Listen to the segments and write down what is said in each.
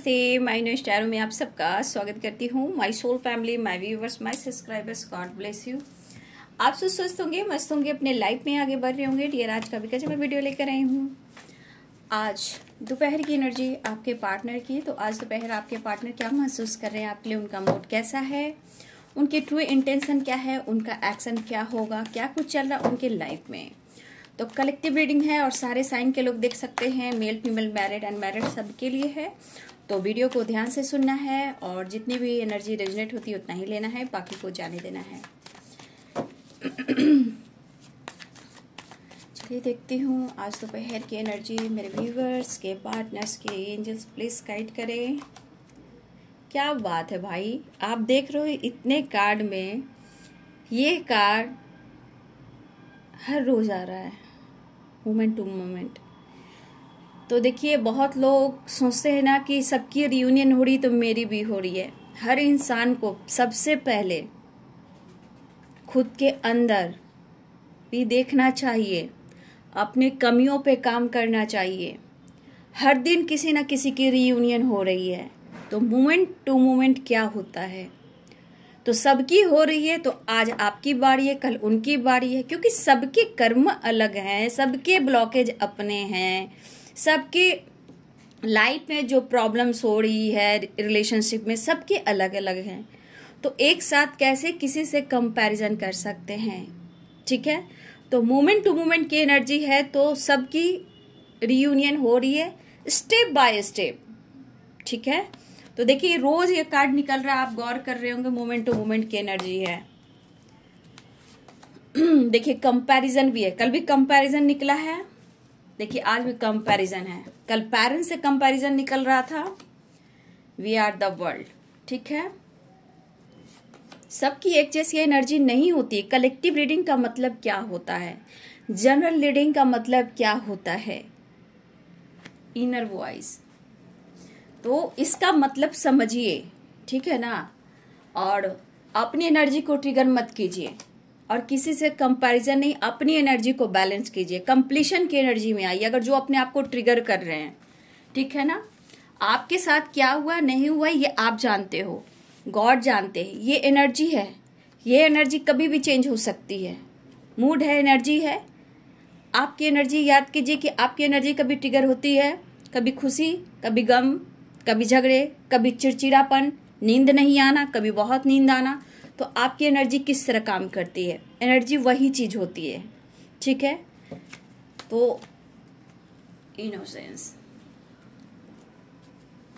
नमस्ते my no स्टारों में आप सबका स्वागत करती हूँ my soul family my viewers my subscribers God bless you आप सुस्त स्वस्थ होंगे मस्त होंगे अपने लाइफ में आगे बढ़ रहे होंगे डियर आज कभी का जब मैं वीडियो लेकर आई हूँ आज दोपहर की एनर्जी आपके पार्टनर की तो आज दोपहर आपके पार्टनर क्या महसूस कर रहे हैं आपके लिए उनका मूड कैसा है उनके ट्रू इंटेंसन क्या है उनका एक्शन क्या होगा क्या कुछ चल रहा है उनके लाइफ में तो कलेक्टिव रीडिंग है और सारे साइन के लोग देख सकते हैं male female married and married सबके लिए है तो वीडियो को ध्यान से सुनना है और जितनी भी एनर्जी रेजनेट होती है उतना ही लेना है बाकी को जाने देना है चलिए देखती हूँ आज दोपहर तो की एनर्जी मेरे व्यूवर्स के पार्टनर्स के एंजल्स प्लीज़ गाइड करें क्या बात है भाई आप देख रहे हो इतने कार्ड में ये कार्ड हर रोज़ आ रहा है मोमेंट टू मोमेंट तो देखिए बहुत लोग सोचते हैं ना कि सबकी रियूनियन हो रही तो मेरी भी हो रही है हर इंसान को सबसे पहले खुद के अंदर भी देखना चाहिए अपने कमियों पे काम करना चाहिए हर दिन किसी ना किसी की रीयूनियन हो रही है तो मोमेंट टू मोमेंट क्या होता है तो सबकी हो रही है तो आज आपकी बारी है कल उनकी बारी है क्योंकि सबके कर्म अलग हैं सबके ब्लॉकेज अपने हैं सबके लाइफ में जो प्रॉब्लम्स हो रही है रिलेशनशिप में सबके अलग अलग हैं तो एक साथ कैसे किसी से कंपैरिजन कर सकते हैं ठीक है तो मोमेंट टू मोमेंट की एनर्जी है तो सबकी रियूनियन हो रही है स्टेप बाय स्टेप ठीक है तो देखिए रोज ये कार्ड निकल रहा है आप गौर कर रहे होंगे मोमेंट टू मोमेंट की एनर्जी है देखिए कंपैरिजन भी है कल भी कंपैरिजन निकला है देखिए आज भी कंपैरिजन है कल पेरेंट्स से कंपैरिजन निकल रहा था वी आर द वर्ल्ड ठीक है सबकी एक जैसी एनर्जी नहीं होती कलेक्टिव रीडिंग का मतलब क्या होता है जनरल रीडिंग का मतलब क्या होता है इनर वॉइस तो इसका मतलब समझिए ठीक है ना और अपनी एनर्जी को ट्रिगर मत कीजिए और किसी से कंपैरिजन नहीं अपनी एनर्जी को बैलेंस कीजिए कंप्लीशन की एनर्जी में आइए अगर जो अपने आप को ट्रिगर कर रहे हैं ठीक है ना आपके साथ क्या हुआ नहीं हुआ ये आप जानते हो गॉड जानते हैं ये एनर्जी है ये एनर्जी कभी भी चेंज हो सकती है मूड है एनर्जी है आपकी एनर्जी याद कीजिए कि आपकी एनर्जी कभी ट्रिगर होती है कभी खुशी कभी गम कभी झगड़े कभी चिड़चिड़ापन नींद नहीं आना कभी बहुत नींद आना तो आपकी एनर्जी किस तरह काम करती है एनर्जी वही चीज़ होती है ठीक है तो इनोसेंस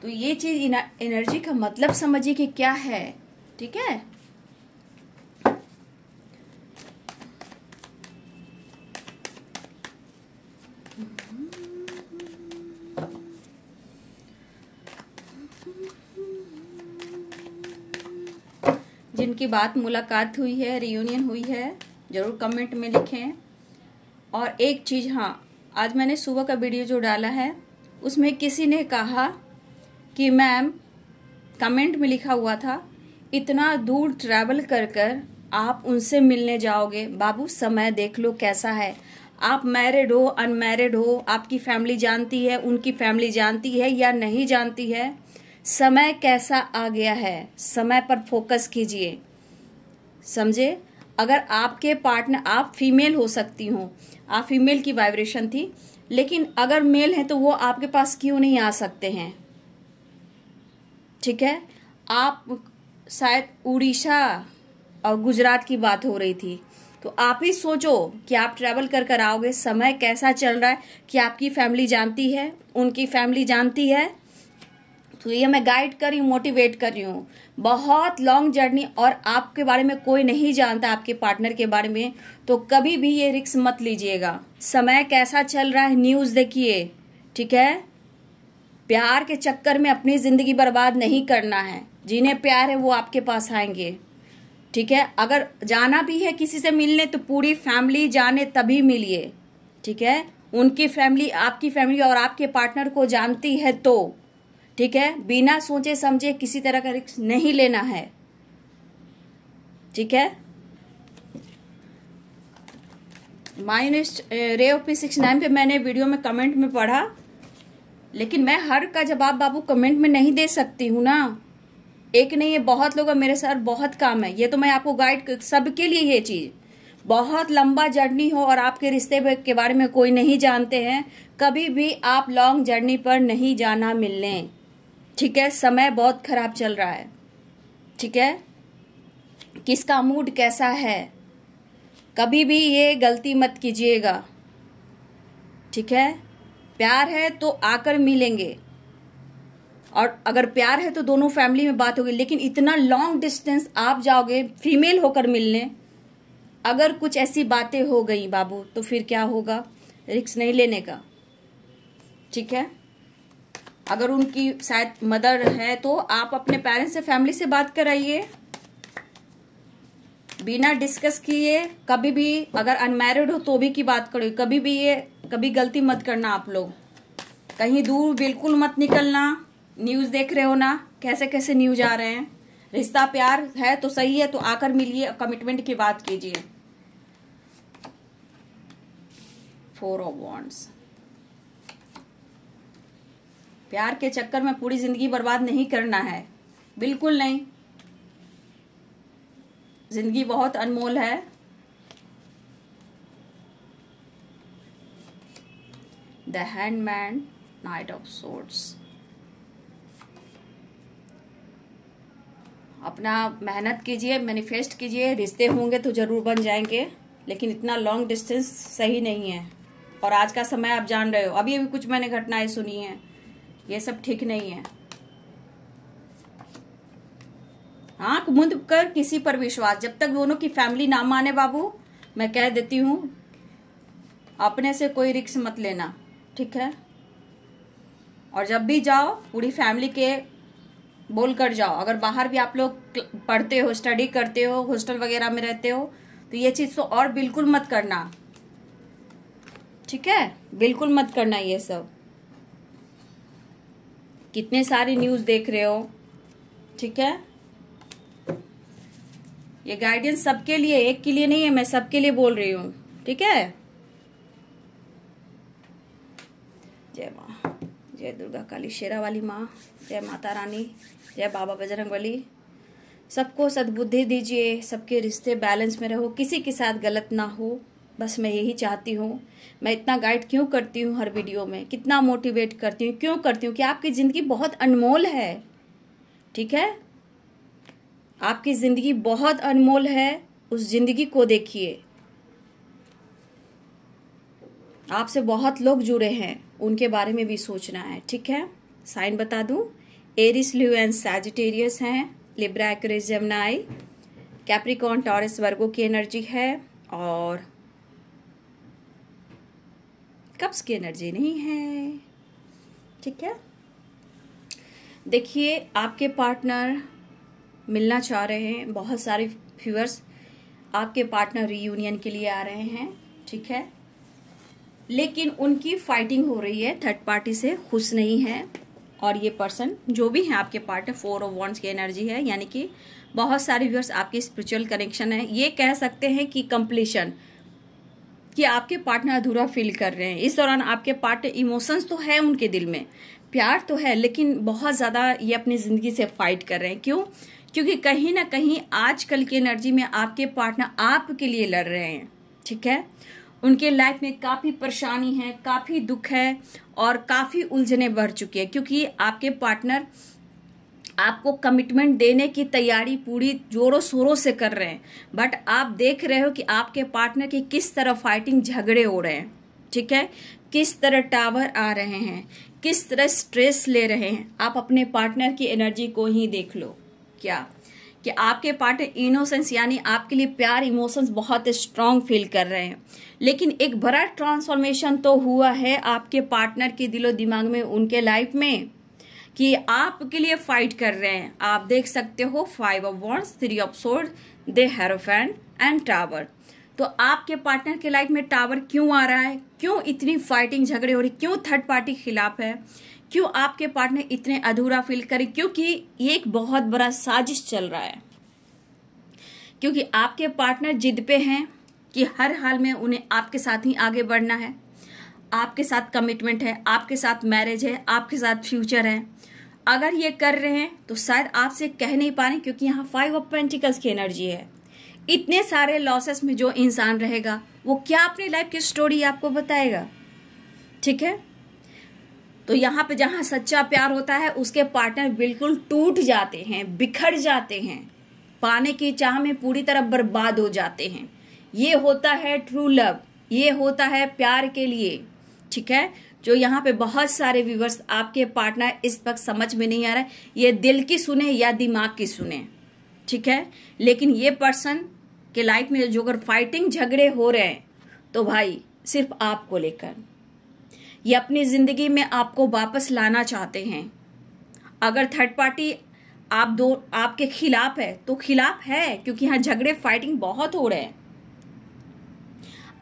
तो ये चीज़ एनर्जी का मतलब समझिए कि क्या है ठीक है जिनकी बात मुलाकात हुई है रियूनियन हुई है ज़रूर कमेंट में लिखें और एक चीज़ हाँ आज मैंने सुबह का वीडियो जो डाला है उसमें किसी ने कहा कि मैम कमेंट में लिखा हुआ था इतना दूर ट्रैवल कर कर आप उनसे मिलने जाओगे बाबू समय देख लो कैसा है आप मैरिड हो अनमैरिड हो आपकी फैमिली जानती है उनकी फैमिली जानती है या नहीं जानती है समय कैसा आ गया है समय पर फोकस कीजिए समझे अगर आपके पार्टनर आप फीमेल हो सकती हो आप फीमेल की वाइब्रेशन थी लेकिन अगर मेल है तो वो आपके पास क्यों नहीं आ सकते हैं ठीक है आप शायद उड़ीसा और गुजरात की बात हो रही थी तो आप ही सोचो कि आप ट्रैवल कर कर आओगे समय कैसा चल रहा है कि आपकी फैमिली जानती है उनकी फैमिली जानती है थ्रू तो ये मैं गाइड कर रही हूँ मोटिवेट कर रही हूँ बहुत लॉन्ग जर्नी और आपके बारे में कोई नहीं जानता आपके पार्टनर के बारे में तो कभी भी ये रिक्स मत लीजिएगा समय कैसा चल रहा है न्यूज़ देखिए ठीक है प्यार के चक्कर में अपनी ज़िंदगी बर्बाद नहीं करना है जिन्हें प्यार है वो आपके पास आएंगे ठीक है अगर जाना भी है किसी से मिलने तो पूरी फैमिली जाने तभी मिलिए ठीक है उनकी फैमिली आपकी फैमिली और आपके पार्टनर को जानती है तो ठीक है बिना सोचे समझे किसी तरह का रिक्स नहीं लेना है ठीक है माइनस रे ओ पी सिक्स नाइन पे मैंने वीडियो में कमेंट में पढ़ा लेकिन मैं हर का जवाब बाबू कमेंट में नहीं दे सकती हूं ना एक नहीं है बहुत लोग मेरे साथ बहुत काम है ये तो मैं आपको गाइड सबके लिए ये चीज़ बहुत लंबा जर्नी हो और आपके रिश्ते के बारे में कोई नहीं जानते हैं कभी भी आप लॉन्ग जर्नी पर नहीं जाना मिलने ठीक है समय बहुत खराब चल रहा है ठीक है किसका मूड कैसा है कभी भी ये गलती मत कीजिएगा ठीक है प्यार है तो आकर मिलेंगे और अगर प्यार है तो दोनों फैमिली में बात होगी लेकिन इतना लॉन्ग डिस्टेंस आप जाओगे फीमेल होकर मिलने अगर कुछ ऐसी बातें हो गई बाबू तो फिर क्या होगा रिक्स नहीं लेने का ठीक है अगर उनकी शायद मदर है तो आप अपने पेरेंट्स से फैमिली से बात कराइए बिना डिस्कस किए कभी भी अगर अनमैरिड हो तो भी की बात करो कभी भी ये कभी गलती मत करना आप लोग कहीं दूर बिल्कुल मत निकलना न्यूज़ देख रहे हो ना कैसे कैसे न्यूज आ रहे हैं रिश्ता प्यार है तो सही है तो आकर मिलिए कमिटमेंट की बात कीजिए फोर ऑफ वॉन्ट्स प्यार के चक्कर में पूरी जिंदगी बर्बाद नहीं करना है बिल्कुल नहीं जिंदगी बहुत अनमोल है the hanged man knight of swords अपना मेहनत कीजिए मैनिफेस्ट कीजिए रिश्ते होंगे तो ज़रूर बन जाएंगे लेकिन इतना लॉन्ग डिस्टेंस सही नहीं है और आज का समय आप जान रहे हो अभी अभी कुछ मैंने घटनाएं सुनी हैं ये सब ठीक नहीं है आंख मुंद कर किसी पर विश्वास जब तक दोनों की फैमिली ना माने बाबू मैं कह देती हूं अपने से कोई रिक्स मत लेना ठीक है और जब भी जाओ पूरी फैमिली के बोल कर जाओ अगर बाहर भी आप लोग पढ़ते हो स्टडी करते हो हॉस्टल वगैरह में रहते हो तो ये चीज़ तो और बिल्कुल मत करना ठीक है बिल्कुल मत करना ये सब कितने सारी न्यूज देख रहे हो ठीक है ये गाइडेंस सबके लिए एक के लिए नहीं है मैं सबके लिए बोल रही हूँ ठीक है जय माँ जय दुर्गा काली शेरा वाली माँ जय माता रानी जय बाबा बजरंग वाली सबको सद्बुद्धि दीजिए सबके रिश्ते बैलेंस में रहो किसी के साथ गलत ना हो बस मैं यही चाहती हूँ मैं इतना गाइड क्यों करती हूँ हर वीडियो में कितना मोटिवेट करती हूँ क्यों करती हूँ कि आपकी ज़िंदगी बहुत अनमोल है ठीक है आपकी ज़िंदगी बहुत अनमोल है उस ज़िंदगी को देखिए आपसे बहुत लोग जुड़े हैं उनके बारे में भी सोचना है ठीक है साइन बता दूं एरिस ल्यू एंड सैजिटेरियस हैं Libra Aquarius Gemini Capricorn Taurus Virgo की एनर्जी है और कप्स की एनर्जी नहीं है ठीक है देखिए आपके पार्टनर मिलना चाह रहे हैं बहुत सारे फ्यूअर्स आपके पार्टनर रीयूनियन के लिए आ रहे हैं ठीक है लेकिन उनकी फाइटिंग हो रही है थर्ड पार्टी से खुश नहीं है और ये पर्सन जो भी है आपके पार्टनर फोर ऑफ वॉन्ट्स की एनर्जी है यानी कि बहुत सारे व्यूअर्स आपके स्पिरिचुअल कनेक्शन है ये कह सकते हैं कि कंप्लीशन कि आपके पार्टनर अधूरा फील कर रहे हैं इस दौरान आपके पार्टनर इमोशंस तो है उनके दिल में प्यार तो है लेकिन बहुत ज़्यादा ये अपनी ज़िंदगी से फाइट कर रहे हैं क्यों क्योंकि कहीं ना कहीं आजकल की एनर्जी में आपके पार्टनर आपके लिए लड़ रहे हैं ठीक है उनके लाइफ में काफ़ी परेशानी है काफ़ी दुख है और काफ़ी उलझने बढ़ चुकी है क्योंकि आपके पार्टनर आपको कमिटमेंट देने की तैयारी पूरी जोरों शोरों से कर रहे हैं बट आप देख रहे हो कि आपके पार्टनर की किस तरह फाइटिंग झगड़े हो रहे हैं ठीक है किस तरह टावर आ रहे हैं किस तरह स्ट्रेस ले रहे हैं आप अपने पार्टनर की एनर्जी को ही देख लो क्या कि आपके पार्टनर इनोसेंस यानी आपके लिए प्यार इमोशंस बहुत स्ट्रांग फील कर रहे हैं लेकिन एक बड़ा ट्रांसफॉर्मेशन तो हुआ है आपके पार्टनर के दिलो दिमाग में उनके लाइफ में कि आपके लिए फाइट कर रहे हैं आप देख सकते हो five of wands three of sword the hierophant and tower तो आपके पार्टनर के लाइफ में टावर क्यों आ रहा है क्यों इतनी फाइटिंग झगड़े हो रही क्यों थर्ड पार्टी के खिलाफ है क्यों आपके पार्टनर इतने अधूरा फील करे क्योंकि ये एक बहुत बड़ा साजिश चल रहा है क्योंकि आपके पार्टनर जिद पे हैं कि हर हाल में उन्हें आपके साथ ही आगे बढ़ना है आपके साथ कमिटमेंट है आपके साथ मैरिज है आपके साथ फ्यूचर है अगर ये कर रहे हैं तो शायद आपसे कह नहीं पा रहे क्योंकि यहाँ फाइव ऑफ पेंटिकल्स की एनर्जी है इतने सारे लॉसेस में जो इंसान रहेगा वो क्या अपनी लाइफ की स्टोरी आपको बताएगा ठीक है तो यहाँ पे जहाँ सच्चा प्यार होता है उसके पार्टनर बिल्कुल टूट जाते हैं बिखर जाते हैं पाने की चाह में पूरी तरह बर्बाद हो जाते हैं ये होता है ट्रू लव ये होता है प्यार के लिए ठीक है जो यहाँ पे बहुत सारे व्यूवर्स आपके पार्टनर इस वक्त समझ में नहीं आ रहा है ये दिल की सुने या दिमाग की सुने ठीक है लेकिन ये पर्सन के लाइफ में जो अगर फाइटिंग झगड़े हो रहे हैं तो भाई सिर्फ आपको लेकर ये अपनी ज़िंदगी में आपको वापस लाना चाहते हैं अगर थर्ड पार्टी आप दो आपके खिलाफ है तो खिलाफ है क्योंकि यहाँ झगड़े फाइटिंग बहुत हो रहे हैं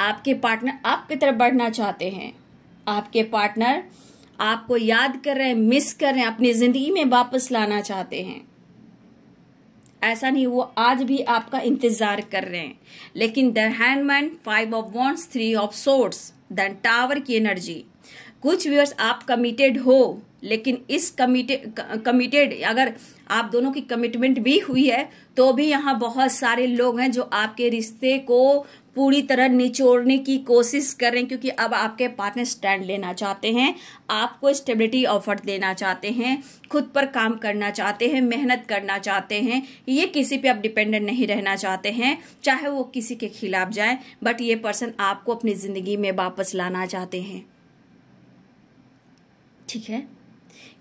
आपके पार्टनर आपकी तरफ बढ़ना चाहते हैं आपके पार्टनर आपको याद कर रहे हैं मिस कर रहे हैं अपनी जिंदगी में वापस लाना चाहते हैं ऐसा नहीं वो आज भी आपका इंतजार कर रहे हैं लेकिन the hanged man five of wands three of swords then tower की एनर्जी कुछ व्यूअर्स आप कमिटेड हो लेकिन इस कमिटेड कमिटेड अगर आप दोनों की कमिटमेंट भी हुई है तो भी यहाँ बहुत सारे लोग हैं जो आपके रिश्ते को पूरी तरह निचोड़ने की कोशिश करें क्योंकि अब आपके पार्टनर स्टैंड लेना चाहते हैं आपको स्टेबिलिटी ऑफर देना चाहते हैं खुद पर काम करना चाहते हैं मेहनत करना चाहते हैं ये किसी पे आप डिपेंडेंट नहीं रहना चाहते हैं चाहे वो किसी के खिलाफ जाए बट ये पर्सन आपको अपनी ज़िंदगी में वापस लाना चाहते हैं ठीक है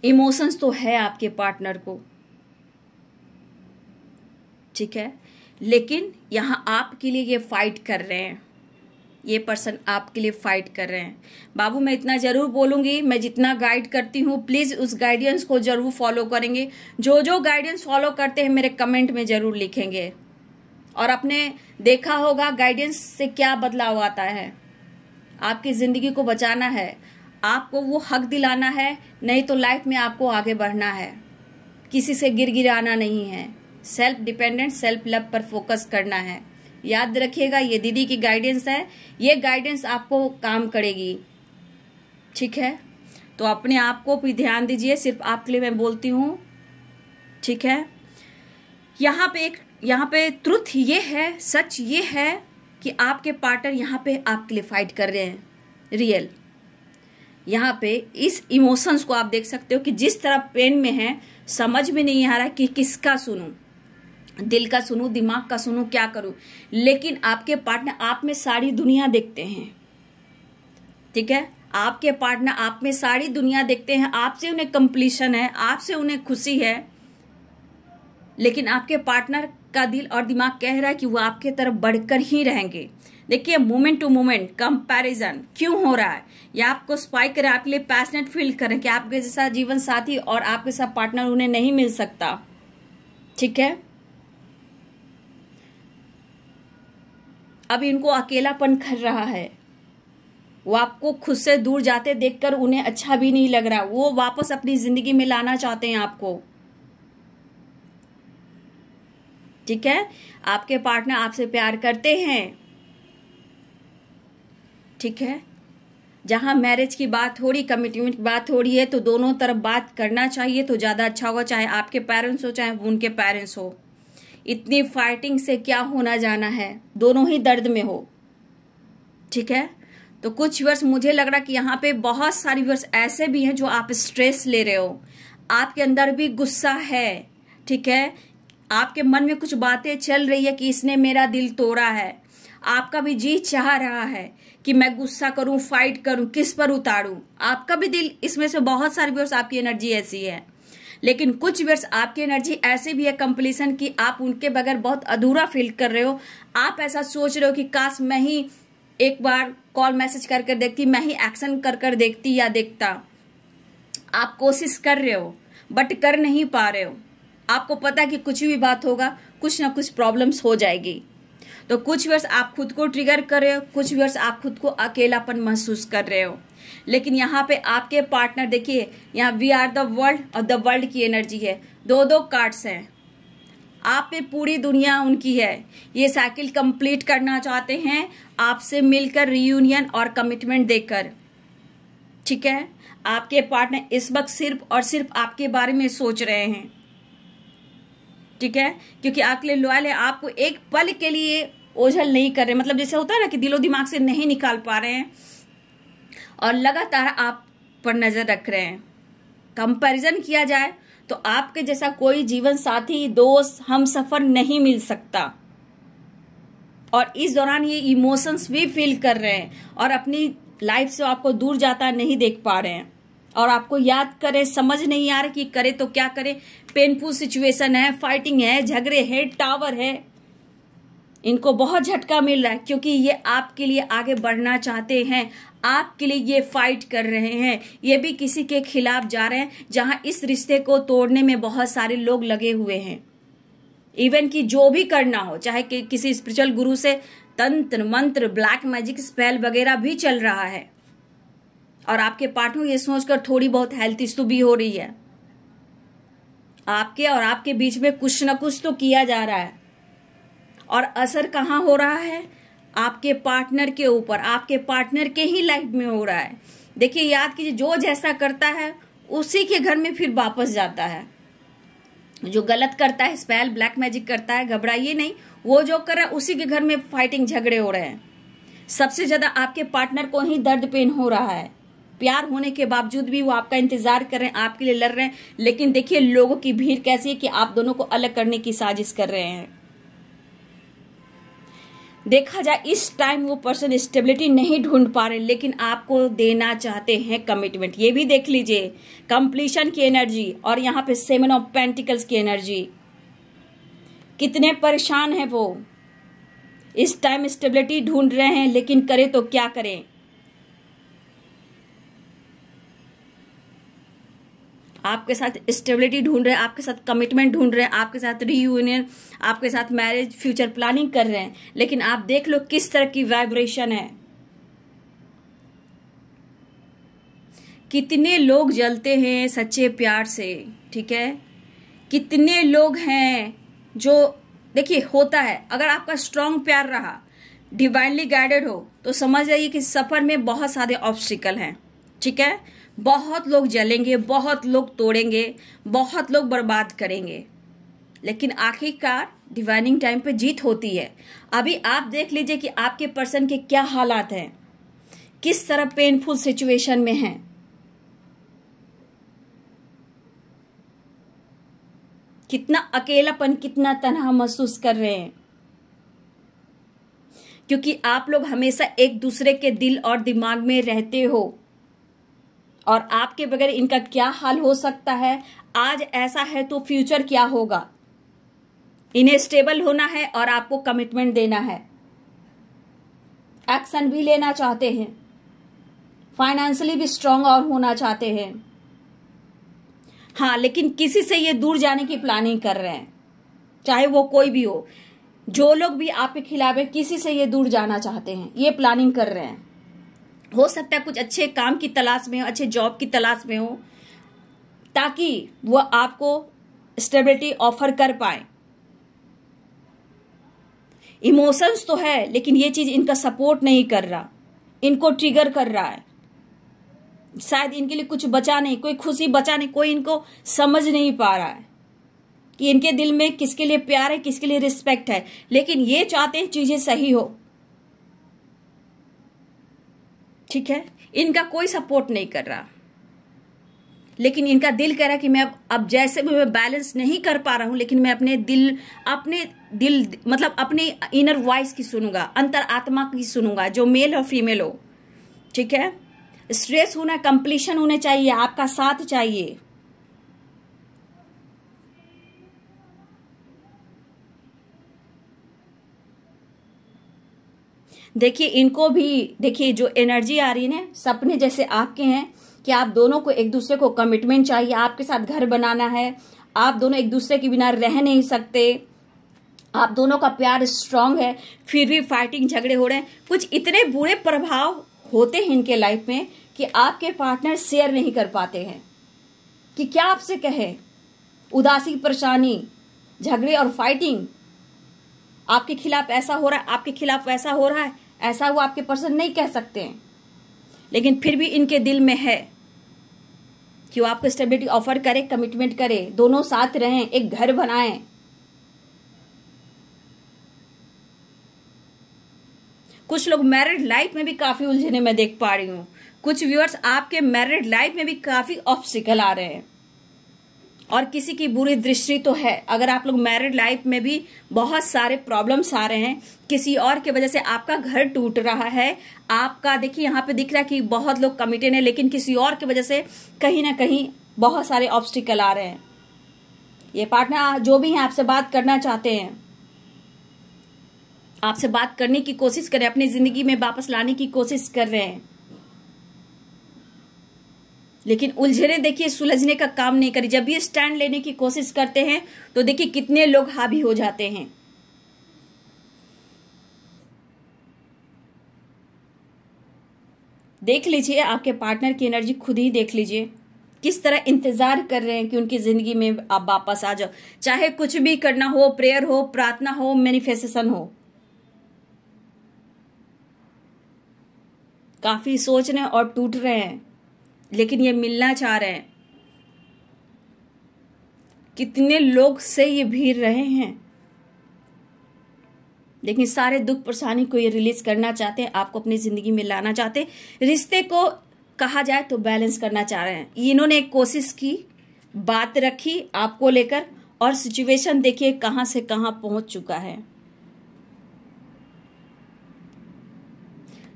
इमोशंस तो है आपके पार्टनर को ठीक है लेकिन यहाँ आपके लिए ये फाइट कर रहे हैं ये पर्सन आपके लिए फाइट कर रहे हैं बाबू मैं इतना ज़रूर बोलूँगी मैं जितना गाइड करती हूँ प्लीज़ उस गाइडेंस को ज़रूर फॉलो करेंगे जो जो गाइडेंस फॉलो करते हैं मेरे कमेंट में ज़रूर लिखेंगे और आपने देखा होगा गाइडेंस से क्या बदलाव आता है आपकी ज़िंदगी को बचाना है आपको वो हक दिलाना है नहीं तो लाइफ में आपको आगे बढ़ना है किसी से गिर गिराना नहीं है सेल्फ डिपेंडेंट सेल्फ लव पर फोकस करना है याद रखिएगा ये दीदी की गाइडेंस है ये गाइडेंस आपको काम करेगी ठीक है तो अपने आप को भी ध्यान दीजिए सिर्फ आपके लिए मैं बोलती हूँ ठीक है यहाँ पे एक यहाँ पे त्रुथ ये है सच ये है कि आपके पार्टनर यहाँ पे आपके लिए फाइट कर रहे हैं रियल यहाँ पे इस इमोशंस को आप देख सकते हो कि जिस तरह पेन में है समझ में नहीं आ रहा कि किसका सुनूं दिल का सुनू दिमाग का सुनू क्या करूं लेकिन आपके पार्टनर आप में सारी दुनिया देखते हैं ठीक है आपके पार्टनर आप में सारी दुनिया देखते हैं आपसे उन्हें कंप्लीशन है आपसे उन्हें खुशी है लेकिन आपके पार्टनर का दिल और दिमाग कह रहा है कि वो आपके तरफ बढ़कर ही रहेंगे देखिए मोमेंट टू मोमेंट कंपैरिजन क्यों हो रहा है या आपको स्पाइक करें आपके लिए पैशनेट फील करें कि आपके जैसा जीवन साथी और आपके साथ पार्टनर उन्हें नहीं मिल सकता ठीक है अब इनको अकेलापन कर रहा है वो आपको खुद से दूर जाते देखकर उन्हें अच्छा भी नहीं लग रहा वो वापस अपनी ज़िंदगी में लाना चाहते हैं आपको ठीक है आपके पार्टनर आपसे प्यार करते हैं ठीक है जहां मैरिज की बात हो रही कमिटमेंट की बात हो रही है तो दोनों तरफ बात करना चाहिए तो ज़्यादा अच्छा होगा चाहे आपके पेरेंट्स हो चाहे उनके पेरेंट्स हो इतनी फाइटिंग से क्या होना जाना है दोनों ही दर्द में हो ठीक है तो कुछ व्यूअर्स मुझे लग रहा कि यहाँ पे बहुत सारी व्यूअर्स ऐसे भी हैं जो आप स्ट्रेस ले रहे हो आपके अंदर भी गुस्सा है ठीक है आपके मन में कुछ बातें चल रही है कि इसने मेरा दिल तोड़ा है आपका भी जी चाह रहा है कि मैं गुस्सा करूं फाइट करूं किस पर उतारूं आपका भी दिल इसमें से बहुत सारे व्यूअर्स आपकी एनर्जी ऐसी है लेकिन कुछ व्यर्स आपकी एनर्जी ऐसे भी है कंप्लीसन की आप उनके बगैर बहुत अधूरा फील कर रहे हो आप ऐसा सोच रहे हो कि काश मैं ही एक बार कॉल मैसेज कर कर देखती मैं ही एक्शन कर कर देखती या देखता आप कोशिश कर रहे हो बट कर नहीं पा रहे हो आपको पता कि कुछ भी बात होगा कुछ ना कुछ प्रॉब्लम्स हो जाएगी तो कुछ वर्ष आप खुद को ट्रिगर कर रहे हो कुछ वर्ष आप खुद को अकेलापन महसूस कर रहे हो लेकिन यहाँ पे आपके पार्टनर देखिए यहाँ वी आर द वर्ल्ड और द वर्ल्ड की एनर्जी है दो दो कार्ड्स हैं आप पे पूरी दुनिया उनकी है ये साइकिल कंप्लीट करना चाहते हैं आपसे मिलकर रियूनियन और कमिटमेंट देकर ठीक है आपके पार्टनर इस वक्त सिर्फ और सिर्फ आपके बारे में सोच रहे हैं ठीक है क्योंकि अकल लॉयल है आपको एक पल के लिए ओझल नहीं कर रहे मतलब जैसे होता है ना कि दिलो दिमाग से नहीं निकाल पा रहे हैं और लगातार आप पर नजर रख रहे हैं कंपैरिजन किया जाए तो आपके जैसा कोई जीवन साथी दोस्त हम सफर नहीं मिल सकता और इस दौरान ये इमोशंस भी फील कर रहे हैं और अपनी लाइफ से आपको दूर जाता नहीं देख पा रहे हैं और आपको याद करे समझ नहीं आ रहा कि करे तो क्या करे पेनफुल सिचुएशन है फाइटिंग है झगड़े है टावर है इनको बहुत झटका मिल रहा है क्योंकि ये आपके लिए आगे बढ़ना चाहते हैं आपके लिए ये फाइट कर रहे हैं ये भी किसी के खिलाफ जा रहे हैं जहां इस रिश्ते को तोड़ने में बहुत सारे लोग लगे हुए हैं इवन कि जो भी करना हो चाहे कि किसी स्पिरिचुअल गुरु से तंत्र मंत्र ब्लैक मैजिक स्पेल वगैरह भी चल रहा है और आपके पार्टनर ये सोचकर थोड़ी बहुत हेल्थ इश्यू भी हो रही है आपके और आपके बीच में कुछ ना कुछ तो किया जा रहा है और असर कहाँ हो रहा है आपके पार्टनर के ऊपर आपके पार्टनर के ही लाइफ में हो रहा है देखिए याद कीजिए जो जैसा करता है उसी के घर में फिर वापस जाता है जो गलत करता है स्पेल ब्लैक मैजिक करता है घबराइए नहीं वो जो कर रहा है उसी के घर में फाइटिंग झगड़े हो रहे हैं सबसे ज़्यादा आपके पार्टनर को ही दर्द पेन हो रहा है प्यार होने के बावजूद भी वो आपका इंतजार कर रहे हैं आपके लिए लड़ रहे हैं लेकिन देखिए लोगों की भीड़ कैसी है कि आप दोनों को अलग करने की साजिश कर रहे हैं देखा जाए इस टाइम वो पर्सन स्टेबिलिटी नहीं ढूंढ पा रहे लेकिन आपको देना चाहते हैं कमिटमेंट ये भी देख लीजिए कंप्लीशन की एनर्जी और यहाँ पे सेवन ऑफ पेंटिकल्स की एनर्जी कितने परेशान हैं वो इस टाइम स्टेबिलिटी ढूंढ रहे हैं लेकिन करें तो क्या करें आपके साथ स्टेबिलिटी ढूंढ रहे हैं आपके साथ कमिटमेंट ढूंढ रहे हैं आपके साथ रीयूनियन आपके साथ मैरिज फ्यूचर प्लानिंग कर रहे हैं लेकिन आप देख लो किस तरह की वाइब्रेशन है कितने लोग जलते हैं सच्चे प्यार से ठीक है कितने लोग हैं जो देखिए होता है अगर आपका स्ट्रांग प्यार रहा डिवाइनली गाइडेड हो तो समझ जाइए कि सफ़र में बहुत सारे ऑब्स्टिकल हैं ठीक है बहुत लोग जलेंगे बहुत लोग तोड़ेंगे बहुत लोग बर्बाद करेंगे लेकिन आखिरकार डिवाइनिंग टाइम पे जीत होती है अभी आप देख लीजिए कि आपके पर्सन के क्या हालात हैं किस तरह पेनफुल सिचुएशन में हैं कितना अकेलापन कितना तनहा महसूस कर रहे हैं क्योंकि आप लोग हमेशा एक दूसरे के दिल और दिमाग में रहते हो और आपके बगैर इनका क्या हाल हो सकता है आज ऐसा है तो फ्यूचर क्या होगा इन्हें स्टेबल होना है और आपको कमिटमेंट देना है एक्शन भी लेना चाहते हैं फाइनेंशियली भी स्ट्रांग और होना चाहते हैं हाँ लेकिन किसी से ये दूर जाने की प्लानिंग कर रहे हैं चाहे वो कोई भी हो जो लोग भी आपके खिलाफ है किसी से ये दूर जाना चाहते हैं ये प्लानिंग कर रहे हैं हो सकता है कुछ अच्छे काम की तलाश में हो अच्छे जॉब की तलाश में हो ताकि वह आपको स्टेबिलिटी ऑफर कर पाए इमोशंस तो है लेकिन ये चीज इनका सपोर्ट नहीं कर रहा इनको ट्रिगर कर रहा है शायद इनके लिए कुछ बचा नहीं कोई खुशी बचा नहीं कोई इनको समझ नहीं पा रहा है कि इनके दिल में किसके लिए प्यार है किसके लिए रिस्पेक्ट है लेकिन ये चाहते हैं चीजें सही हो ठीक है इनका कोई सपोर्ट नहीं कर रहा लेकिन इनका दिल कह रहा है कि मैं अब जैसे भी मैं बैलेंस नहीं कर पा रहा हूं लेकिन मैं अपने दिल अपने दिल मतलब अपने इनर वॉइस की सुनूंगा अंतर आत्मा की सुनूंगा जो मेल और फीमेल हो ठीक है स्ट्रेस होना कंप्लीशन होने चाहिए आपका साथ चाहिए देखिए इनको भी देखिए जो एनर्जी आ रही है सपने जैसे आपके हैं कि आप दोनों को एक दूसरे को कमिटमेंट चाहिए आपके साथ घर बनाना है आप दोनों एक दूसरे के बिना रह नहीं सकते आप दोनों का प्यार स्ट्रांग है फिर भी फाइटिंग झगड़े हो रहे हैं कुछ इतने बुरे प्रभाव होते हैं इनके लाइफ में कि आपके पार्टनर शेयर नहीं कर पाते हैं कि क्या आपसे कहे उदासी परेशानी झगड़े और फाइटिंग आपके खिलाफ ऐसा हो रहा है आपके खिलाफ वैसा हो रहा है ऐसा वो आपके पर्सन नहीं कह सकते हैं लेकिन फिर भी इनके दिल में है कि वो आपको स्टेबिलिटी ऑफर करे कमिटमेंट करे दोनों साथ रहें एक घर बनाएं कुछ लोग मैरिड लाइफ में भी काफी उलझने में देख पा रही हूं कुछ व्यूअर्स आपके मैरिड लाइफ में भी काफी ऑब्स्टिकल आ रहे हैं और किसी की बुरी दृष्टि तो है अगर आप लोग मैरिड लाइफ में भी बहुत सारे प्रॉब्लम्स आ रहे हैं किसी और के वजह से आपका घर टूट रहा है आपका देखिए यहाँ पे दिख रहा है कि बहुत लोग कमिटेड हैं लेकिन किसी और की वजह से कहीं ना कहीं बहुत सारे ऑब्स्टिकल आ रहे हैं ये पार्टनर जो भी हैं आपसे बात करना चाहते हैं आपसे बात करने की कोशिश करें अपनी ज़िंदगी में वापस लाने की कोशिश कर रहे हैं लेकिन उलझने देखिए सुलझने का काम नहीं करी जब ये स्टैंड लेने की कोशिश करते हैं तो देखिए कितने लोग हावी हो जाते हैं देख लीजिए आपके पार्टनर की एनर्जी खुद ही देख लीजिए किस तरह इंतजार कर रहे हैं कि उनकी जिंदगी में आप वापस आ जाओ चाहे कुछ भी करना हो प्रेयर हो प्रार्थना हो मैनिफेस्टेशन हो काफी सोच रहे हैं और टूट रहे हैं लेकिन ये मिलना चाह रहे हैं कितने लोग से ये भीड़ रहे हैं लेकिन सारे दुख परेशानी को ये रिलीज करना चाहते हैं आपको अपनी जिंदगी में लाना चाहते हैं रिश्ते को कहा जाए तो बैलेंस करना चाह रहे हैं इन्होंने एक कोशिश की बात रखी आपको लेकर और सिचुएशन देखिए कहां से कहां पहुंच चुका है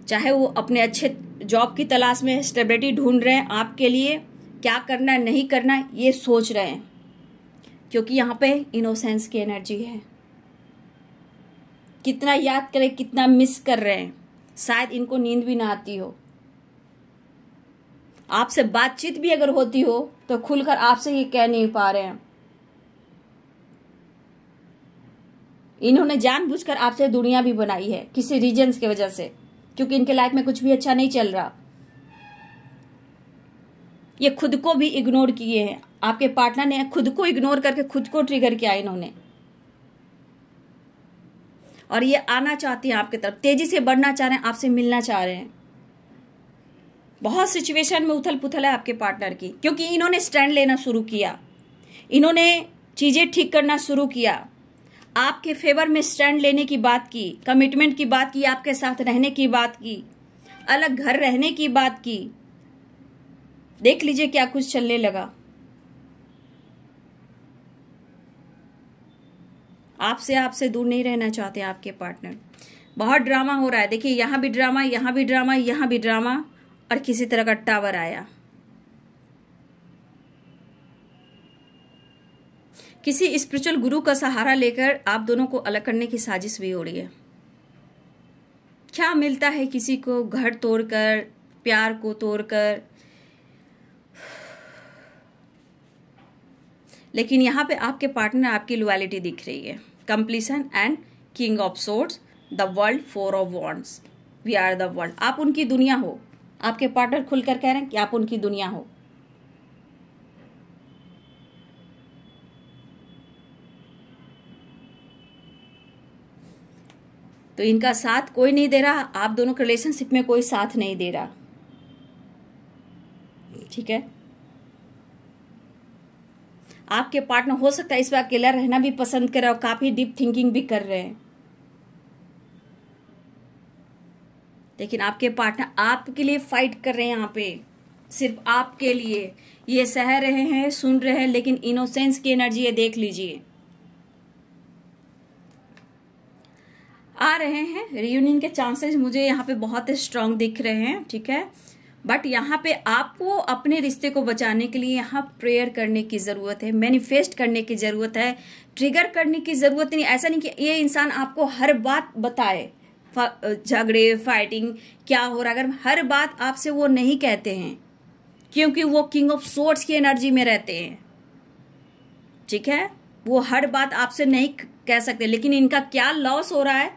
चाहे वो अपने अच्छे जॉब की तलाश में स्टेबिलिटी ढूंढ रहे हैं आपके लिए क्या करना है नहीं करना है ये सोच रहे हैं क्योंकि यहाँ पे इनोसेंस की एनर्जी है कितना याद करें कितना मिस कर रहे हैं शायद इनको नींद भी ना आती हो आपसे बातचीत भी अगर होती हो तो खुलकर आपसे ये कह नहीं पा रहे हैं इन्होंने जानबूझकर आपसे दुनिया भी बनाई है किसी रीजन की वजह से क्योंकि इनके लाइफ में कुछ भी अच्छा नहीं चल रहा ये खुद को भी इग्नोर किए हैं आपके पार्टनर ने खुद को इग्नोर करके खुद को ट्रिगर किया इन्होंने और ये आना चाहती हैं आपके तरफ तेजी से बढ़ना चाह रहे हैं आपसे मिलना चाह रहे हैं बहुत सिचुएशन में उथल पुथल है आपके पार्टनर की क्योंकि इन्होंने स्टैंड लेना शुरू किया इन्होंने चीज़ें ठीक करना शुरू किया आपके फेवर में स्टैंड लेने की बात की कमिटमेंट की बात की आपके साथ रहने की बात की अलग घर रहने की बात की देख लीजिए क्या कुछ चलने लगा आपसे आपसे दूर नहीं रहना चाहते आपके पार्टनर बहुत ड्रामा हो रहा है देखिए यहां भी ड्रामा यहाँ भी ड्रामा यहाँ भी ड्रामा और किसी तरह का टावर आया किसी स्पिरिचुअल गुरु का सहारा लेकर आप दोनों को अलग करने की साजिश भी हो रही है क्या मिलता है किसी को घर तोड़कर प्यार को तोड़कर लेकिन यहाँ पे आपके पार्टनर आपकी लोअलिटी दिख रही है completion and king of swords the world four of wands we are the world आप उनकी दुनिया हो आपके पार्टनर खुलकर कह रहे हैं कि आप उनकी दुनिया हो तो इनका साथ कोई नहीं दे रहा आप दोनों के रिलेशनशिप में कोई साथ नहीं दे रहा ठीक है आपके पार्टनर हो सकता है इस बार अकेला रहना भी पसंद कर रहे हो काफ़ी डीप थिंकिंग भी कर रहे हैं लेकिन आपके पार्टनर आपके लिए फाइट कर रहे हैं यहाँ पे सिर्फ आपके लिए ये सह रहे हैं सुन रहे हैं लेकिन इनोसेंस की एनर्जी ये देख लीजिए आ रहे हैं रियूनियन के चांसेस मुझे यहाँ पे बहुत स्ट्रांग दिख रहे हैं ठीक है बट यहाँ पे आपको अपने रिश्ते को बचाने के लिए यहाँ प्रेयर करने की ज़रूरत है मैनिफेस्ट करने की ज़रूरत है ट्रिगर करने की ज़रूरत नहीं ऐसा नहीं कि ये इंसान आपको हर बात बताए झगड़े फाइटिंग क्या हो रहा है अगर हर बात आपसे वो नहीं कहते हैं क्योंकि वो किंग ऑफ सोर्ट्स की एनर्जी में रहते हैं ठीक है वो हर बात आपसे नहीं कह सकते लेकिन इनका क्या लॉस हो रहा है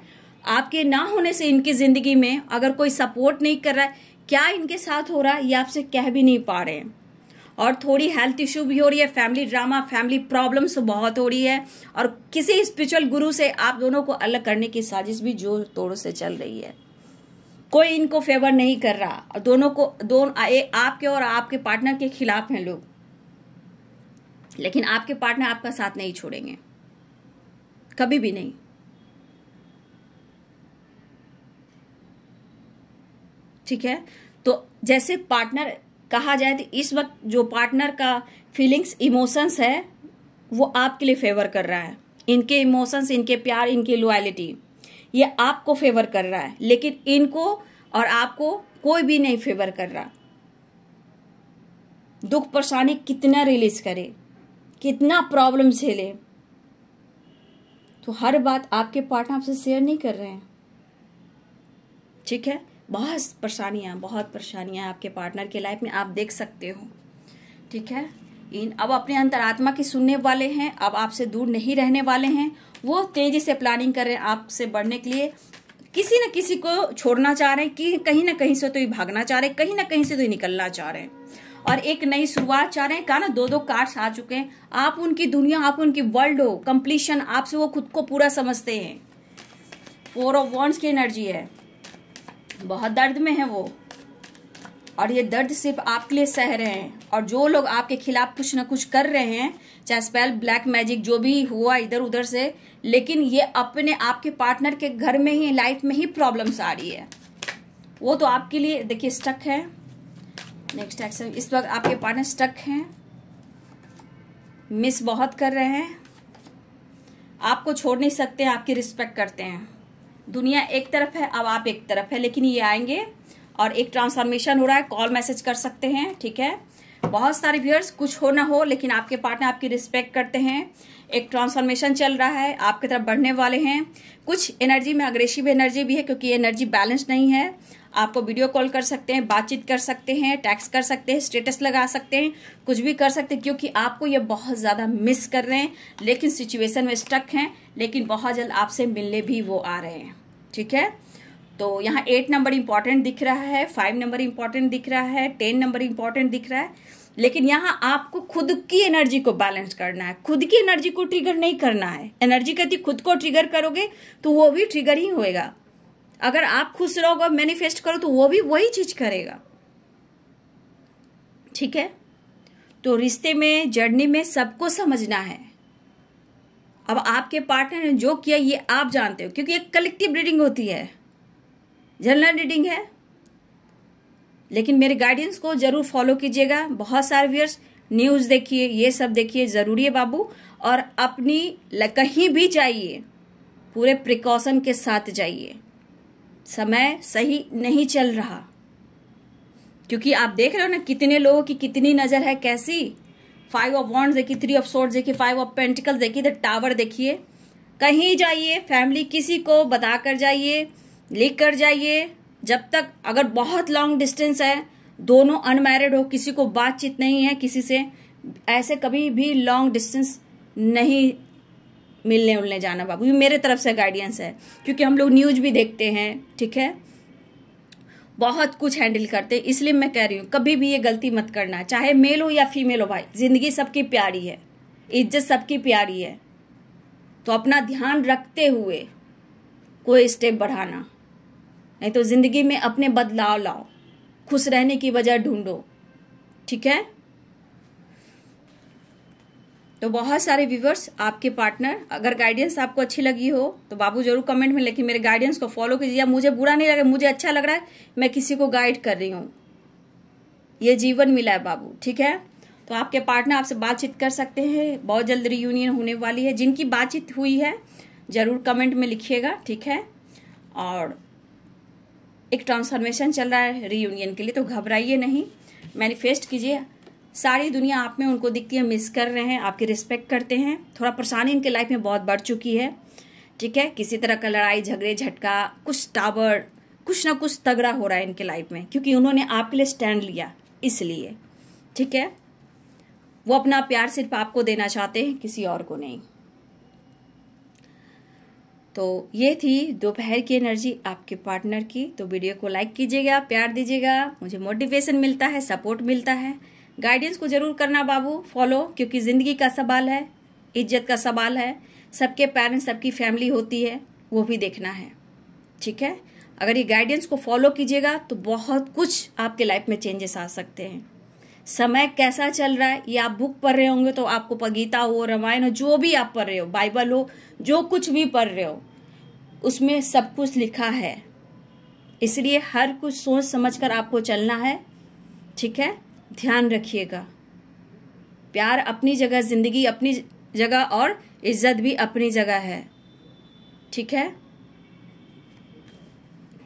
आपके ना होने से इनकी ज़िंदगी में अगर कोई सपोर्ट नहीं कर रहा है क्या इनके साथ हो रहा है ये आपसे कह भी नहीं पा रहे हैं और थोड़ी हेल्थ इश्यू भी हो रही है फैमिली ड्रामा फैमिली प्रॉब्लम्स बहुत हो रही है और किसी स्पिरिचुअल गुरु से आप दोनों को अलग करने की साजिश भी जोर तोड़ से चल रही है कोई इनको फेवर नहीं कर रहा और दोनों को दोनों आपके और आपके पार्टनर के खिलाफ हैं लोग लेकिन आपके पार्टनर आपका साथ नहीं छोड़ेंगे कभी भी नहीं ठीक है तो जैसे पार्टनर कहा जाए तो इस वक्त जो पार्टनर का फीलिंग्स इमोशंस है वो आपके लिए फेवर कर रहा है इनके इमोशंस इनके प्यार इनकी लॉयलिटी ये आपको फेवर कर रहा है लेकिन इनको और आपको कोई भी नहीं फेवर कर रहा दुख परेशानी कितना रिलीज करे कितना प्रॉब्लम झेले तो हर बात आपके पार्टनर आपसे शेयर नहीं कर रहे हैं ठीक है बहुत परेशानियाँ बहुत परेशानियाँ आपके पार्टनर के लाइफ में आप देख सकते हो ठीक है इन अब अपने अंतरात्मा की सुनने वाले हैं अब आपसे दूर नहीं रहने वाले हैं वो तेज़ी से प्लानिंग कर रहे हैं आपसे बढ़ने के लिए किसी न किसी को छोड़ना चाह रहे हैं कि कहीं ना कहीं से तो ये भागना चाह रहे हैं कहीं ना कहीं से तो ये निकलना चाह रहे हैं और एक नई शुरुआत चाह रहे हैं कहा ना दो दो कार्ड्स आ चुके हैं आप उनकी दुनिया आप उनकी वर्ल्ड हो कंप्लीशन आपसे वो खुद को पूरा समझते हैं फोर ऑफ वॉन्ट्स की एनर्जी है बहुत दर्द में है वो और ये दर्द सिर्फ आपके लिए सह रहे हैं और जो लोग आपके खिलाफ कुछ ना कुछ कर रहे हैं चाहे स्पेल ब्लैक मैजिक जो भी हुआ इधर उधर से लेकिन ये अपने आपके पार्टनर के घर में ही लाइफ में ही प्रॉब्लम्स आ रही है वो तो आपके लिए देखिए स्टक है नेक्स्ट एक्शन इस वक्त आपके पार्टनर स्टक हैं मिस बहुत कर रहे हैं आपको छोड़ नहीं सकते आपकी रिस्पेक्ट करते हैं दुनिया एक तरफ है अब आप एक तरफ है लेकिन ये आएंगे और एक ट्रांसफॉर्मेशन हो रहा है कॉल मैसेज कर सकते हैं ठीक है बहुत सारे व्यूअर्स कुछ हो ना हो लेकिन आपके पार्टनर आपकी रिस्पेक्ट करते हैं एक ट्रांसफॉर्मेशन चल रहा है आपकी तरफ बढ़ने वाले हैं कुछ एनर्जी में अग्रेसिव एनर्जी भी है क्योंकि एनर्जी बैलेंस नहीं है आपको वीडियो कॉल कर सकते हैं बातचीत कर सकते हैं टैक्स कर सकते हैं स्टेटस लगा सकते हैं कुछ भी कर सकते हैं क्योंकि आपको ये बहुत ज़्यादा मिस कर रहे हैं लेकिन सिचुएशन में स्टक हैं लेकिन बहुत जल्द आपसे मिलने भी वो आ रहे हैं ठीक है तो यहाँ एट नंबर इंपॉर्टेंट दिख रहा है फाइव नंबर इंपॉर्टेंट दिख रहा है टेन नंबर इंपॉर्टेंट दिख रहा है लेकिन यहाँ आपको खुद की एनर्जी को बैलेंस करना है खुद की एनर्जी को ट्रिगर नहीं करना है एनर्जी कहती खुद को ट्रिगर करोगे तो वो भी ट्रिगर ही होएगा अगर आप खुश रहोगे और मैनिफेस्ट करो तो वो भी वही चीज करेगा ठीक है तो रिश्ते में जर्नी में सबको समझना है अब आपके पार्टनर ने जो किया ये आप जानते हो क्योंकि एक कलेक्टिव रीडिंग होती है जनरल रीडिंग है लेकिन मेरे गाइडेंस को जरूर फॉलो कीजिएगा बहुत सारे व्यूअर्स न्यूज़ देखिए ये सब देखिए ज़रूरी है बाबू और अपनी कहीं भी जाइए पूरे प्रिकॉशन के साथ जाइए समय सही नहीं चल रहा क्योंकि आप देख रहे हो ना कितने लोगों की कितनी नज़र है कैसी फाइव ऑफ वॉन्ड देखिए थ्री ऑफ सोर्ड देखिए फाइव ऑफ पेंटिकल देखिए इधर टावर देखिए कहीं जाइए फैमिली किसी को बता कर जाइए लिख कर जाइए जब तक अगर बहुत लॉन्ग डिस्टेंस है दोनों अनमैरिड हो किसी को बातचीत नहीं है किसी से ऐसे कभी भी लॉन्ग डिस्टेंस नहीं मिलने उलने जाना बाबू ये मेरे तरफ से गाइडेंस है क्योंकि हम लोग न्यूज भी देखते हैं ठीक है बहुत कुछ हैंडल करते इसलिए मैं कह रही हूँ कभी भी ये गलती मत करना चाहे मेल हो या फीमेल हो भाई जिंदगी सबकी प्यारी है इज्जत सबकी प्यारी है तो अपना ध्यान रखते हुए कोई स्टेप बढ़ाना नहीं तो ज़िंदगी में अपने बदलाव लाओ खुश रहने की वजह ढूंढो ठीक है तो बहुत सारे व्यूवर्स आपके पार्टनर अगर गाइडेंस आपको अच्छी लगी हो तो बाबू जरूर कमेंट में लेकिन मेरे गाइडेंस को फॉलो कीजिए मुझे बुरा नहीं रहा मुझे अच्छा लग रहा है मैं किसी को गाइड कर रही हूँ ये जीवन मिला है बाबू ठीक है तो आपके पार्टनर आपसे बातचीत कर सकते हैं बहुत जल्द रियूनियन होने वाली है जिनकी बातचीत हुई है ज़रूर कमेंट में लिखिएगा ठीक है और एक ट्रांसफॉर्मेशन चल रहा है रीयूनियन के लिए तो घबराइए नहीं मैनिफेस्ट कीजिए सारी दुनिया आप में उनको दिखती है मिस कर रहे हैं आपकी रिस्पेक्ट करते हैं थोड़ा परेशानी इनके लाइफ में बहुत बढ़ चुकी है ठीक है किसी तरह का लड़ाई झगड़े झटका कुछ टावर कुछ ना कुछ तगड़ा हो रहा है इनके लाइफ में क्योंकि उन्होंने आपके लिए स्टैंड लिया इसलिए ठीक है वो अपना प्यार सिर्फ आपको देना चाहते हैं किसी और को नहीं तो ये थी दोपहर की एनर्जी आपके पार्टनर की तो वीडियो को लाइक कीजिएगा प्यार दीजिएगा मुझे मोटिवेशन मिलता है सपोर्ट मिलता है गाइडेंस को जरूर करना बाबू फॉलो क्योंकि ज़िंदगी का सवाल है इज्जत का सवाल है सबके पेरेंट्स सबकी फैमिली होती है वो भी देखना है ठीक है अगर ये गाइडेंस को फॉलो कीजिएगा तो बहुत कुछ आपके लाइफ में चेंजेस आ सकते हैं समय कैसा चल रहा है ये आप बुक पढ़ रहे होंगे तो आपको गीता हो रामायण हो जो भी आप पढ़ रहे हो बाइबल हो जो कुछ भी पढ़ रहे हो उसमें सब कुछ लिखा है इसलिए हर कुछ सोच समझ कर आपको चलना है ठीक है ध्यान रखिएगा प्यार अपनी जगह ज़िंदगी अपनी जगह और इज्जत भी अपनी जगह है ठीक है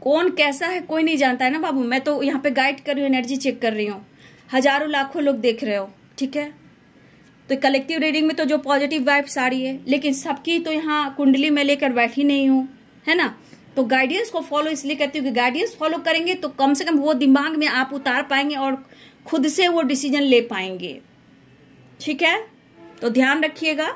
कौन कैसा है कोई नहीं जानता है ना बाबू मैं तो यहाँ पे गाइड कर रही हूँ एनर्जी चेक कर रही हूँ हजारों लाखों लोग देख रहे हो ठीक है तो कलेक्टिव रीडिंग में तो जो पॉजिटिव वाइब्स आ रही है लेकिन सबकी तो यहाँ कुंडली में लेकर बैठी नहीं हूँ है ना तो गाइडेंस को फॉलो इसलिए करती हूँ कि गाइडेंस फॉलो करेंगे तो कम से कम वो दिमाग में आप उतार पाएंगे और खुद से वो डिसीजन ले पाएंगे ठीक है तो ध्यान रखिएगा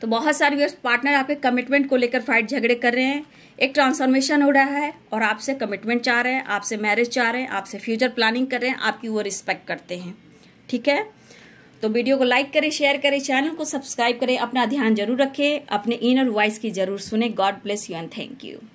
तो बहुत सारे व्यस्त पार्टनर आपके कमिटमेंट को लेकर फाइट झगड़े कर रहे हैं एक ट्रांसफॉर्मेशन हो रहा है और आपसे कमिटमेंट चाह रहे हैं आपसे मैरिज चाह रहे हैं आपसे फ्यूचर प्लानिंग कर रहे हैं आपकी वो रिस्पेक्ट करते हैं ठीक है तो वीडियो को लाइक करें शेयर करें चैनल को सब्सक्राइब करें अपना ध्यान जरूर रखें अपने इनर वॉइस की जरूर सुने God bless you and thank you